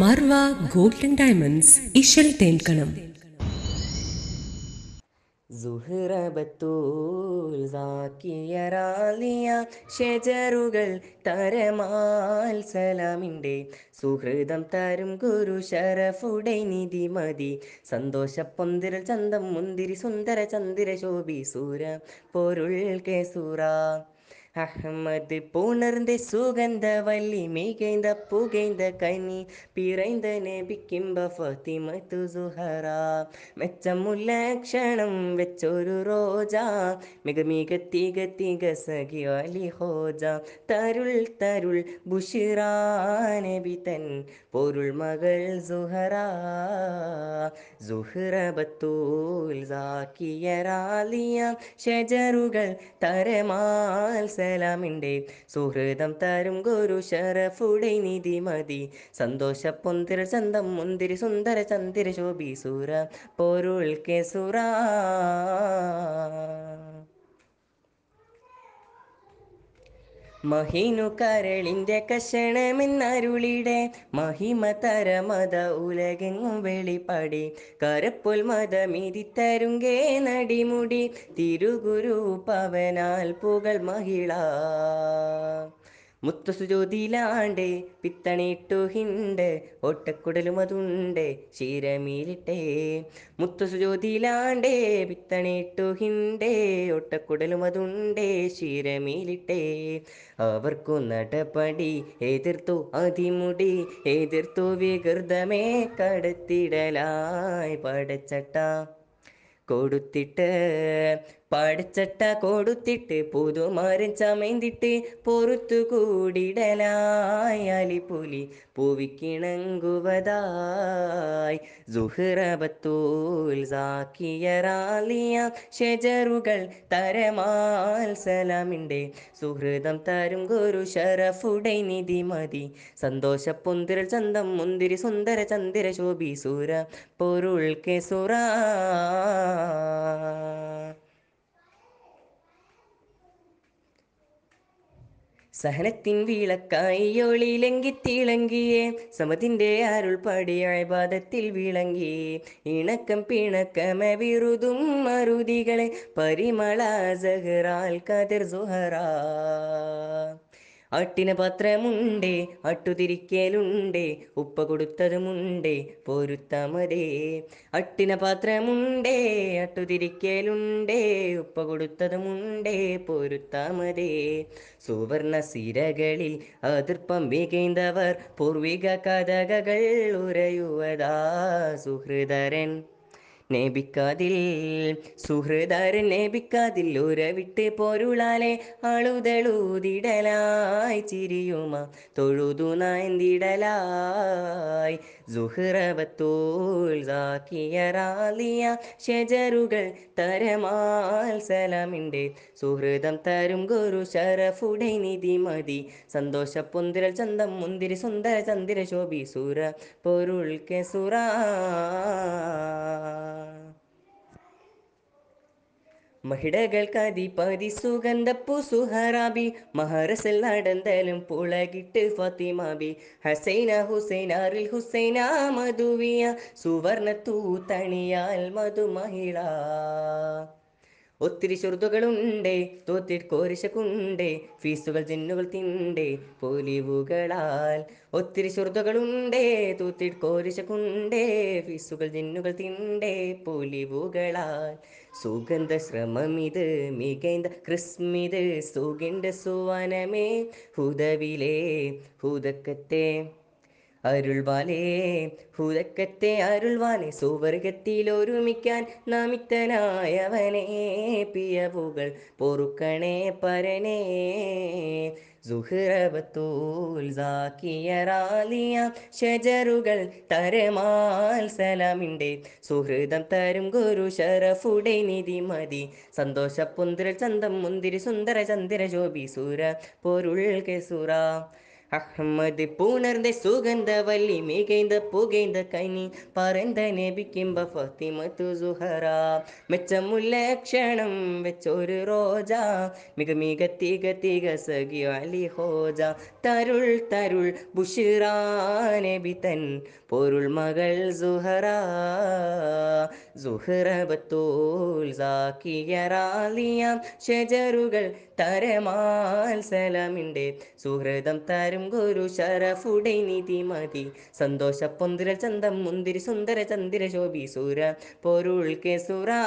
Marwa gold diamonds ഇഷൽ തേൻകണം ഷെജറുകൾ സലാമിൻ്റെ സുഹൃതം തരും ഗുരു ഷറഫുടെ നിധി മതി സന്തോഷ പൊന്തിരൽ ചന്തം മുന്തിരി സുന്ദര ചന്ദിര ശോഭി സൂര പൊരുൾ കേസൂറ அகமது புணர்ந்து சுகந்த வள்ளி மிகைந்த புகைந்த கனி பிறந்த நெபிக்கிம்ப ஃபத்திம துசுஹரா മെച്ചമുള്ള ക്ഷണം വെച്ചൊരു റോജ മിക മിക തിക തിക സഖി അലി ഹോജ തരുൾ തരുൾ ബുഷിറാ നബി തൻ പൊരുൾ മകൾ സുഹറ സുഹറ ബത്തൂൽ സാക്കിയ റാലിയ ഷജറുകൾ തരമാൽ സലാമിൻ്റെ സുഹൃതം തരും ഗുരു ഷറഫുടെ നിധി മതി സന്തോഷ പൊന്തിര ചന്തം മുന്തിരി സുന്ദര ചന്തിര ശോഭി സൂര കെ സുറാ മഹിനു കരളിന്റെ കഷണമെന്നരുളിടെ മഹിമ മത ഉലകെങ്ങും വെളിപ്പാടി കരപ്പൊൽ തരുങ്കേ നടിമുടി തിരുഗുരു പവനാൽ പുകൾ മഹിള മുത്തുസുജ്യോതിയിലാണ്ട് പിത്തണിട്ടു ഹിണ്ട് ഓട്ടക്കുടലും അതുണ്ട് ശീരമീലിട്ടേ മുത്തുസുജ്യോതിയിലാണ്ട് പിത്തണിട്ടു ഹിണ്ട് ഓട്ടക്കുടലും അതുണ്ട് ശീരമീലിട്ടേ അവർക്കു നടപടി എതിർത്തു അതിമുടി എതിർത്തു വികൃതമേ കടത്തിടലായി പടച്ചട്ട കൊടുത്തിട്ട് പടച്ചട്ട കൊടുത്തിട്ട് പുതുമാരൻ ചമയ്ന്നിട്ട് പൊറത്തു കൂടിടലായി പുലി പൂവിക്കിണങ്ങുവതായി സുഹൃബത്തൂൽ ഷെജറുകൾ തരമാൽ സലാമിൻ്റെ സുഹൃതം തരും ഗുരു ഷറഫുടെ നിധി മതി സന്തോഷ ചന്തം മുന്തിരി സുന്ദര ചന്ദ്ര ശോഭി സുര പൊരുൾ കെ സുരാ സഹനത്തിൻ വിളക്കായി ഒളിയിലങ്കി തിളങ്ങിയേ സമതിൻ്റെ അരുൾ പടിയായ പാദത്തിൽ വിളങ്ങി ഇണക്കം പിണക്കമ വിറുതും മറുതികളെ പരിമള സഹറാൽ കതിർ സുഹറാ അട്ടിന പത്രമുണ്ടേ അട്ടുതിരിക്കലുണ്ടേ ഉപ്പ കൊടുത്തതുമുണ്ടേ പോരുത്തമതേ അട്ടിന പത്രമുണ്ടേ അട്ടുതിരിക്കലുണ്ടേ ഉപ്പ കൊടുത്തതുമുണ്ടേ പോരുത്തമതേ സുവർണ സിരകളിൽ അതിർപ്പം വികേന്ദവർ പൂർവിക കഥകൾ ഉരയുവതാ സുഹൃദരൻ നേബിക്കാതിൽ സുഹൃദർ നേബിക്കാതിൽ ഉരവിട്ട് പോരുളാലെ അളുതളൂതിടലായി ചിരിയുമാ തൊഴുതു നായന്തിടലായി സുഹൃവത്തോൾ സാക്കിയറാലിയ ഷെജറുകൾ തരമാൽ സലാമിൻ്റെ സുഹൃതം തരും ഗുരു ശരഫുടൈ നിധി മതി സന്തോഷ പൊന്തിരൽ ചന്തം മുന്തിരി സുന്ദര ചന്ദിര ശോഭി സുര പൊരുൾ കെ സുറ മഹിടകൾ കതി പതി സുഹറാബി മഹറസിൽ നടന്തലും പുളകിട്ട് ഫത്തിമാബി ഹസൈന ഹുസൈനാറിൽ ഹുസൈന മധുവിയ സുവർണ തൂത്തണിയാൽ മഹിള ഒത്തിരി ചെറുതുകളുണ്ട് തോത്തിൽ കോരിശക്കുണ്ട് ഫീസുകൾ ജിന്നുകൾ തിണ്ട് പോലിവുകളാൽ ഒത്തിരി ചെറുതുകളുണ്ട് തൂത്തിൽ കോരിശക്കുണ്ട് ഫീസുകൾ ജിന്നുകൾ തിണ്ട് പോലിവുകളാൽ സുഗന്ധ ശ്രമമിത് മികൈന്ത ക്രിസ്മിത് സുഗിണ്ട സുവനമേ ഹുദവിലേ ഹുദക്കത്തെ അരുൾവാലേ ഹുദക്കത്തെ അരുൾവാലേ സുവർഗത്തിൽ ഒരുമിക്കാൻ നമിത്തനായവനെ പിയവുകൾ പൊറുക്കണേ പരനേ സുഹൃബത്തൂൽ സാക്കിയറാലിയ തരമാൽ സലാമിൻ്റെ സുഹൃതം തരും ഗുരു ഷറഫുടെ നിധി മതി സന്തോഷ ചന്തം മുന്തിരി സുന്ദര ചന്ദിര ജോബി സൂര പൊരുൾ കെസുറ அஹ்மது பூணர்ந்த சுகந்த வள்ளி மிகைந்த புகைந்த கனி பரந்த நெபிக்கிம்ப ഫത്തിമത്തു സുഹറ മെച്ചമുള്ള വെച്ച വെച്ചൊരു റോജ മിക മിക തിക തിക സഖി അലി ഹോജ തരുൾ തരുൾ ബുഷിറാനബി തൻ പൊരുൾ മകൾ സുഹറ സുഹറബത്തോൽ സാക്കിയറാലിയ ഷജറുകൾ തരമാൽ സലമിൻ്റെ സുഹൃതം തരു ഒരു ഗുരു ശരഫുടൈ നീതി മതി സന്തോഷ പൊന്തിര ചന്തം മുന്തിരി സുന്ദര ചന്ദിര ശോഭി പൊരുൾ കെ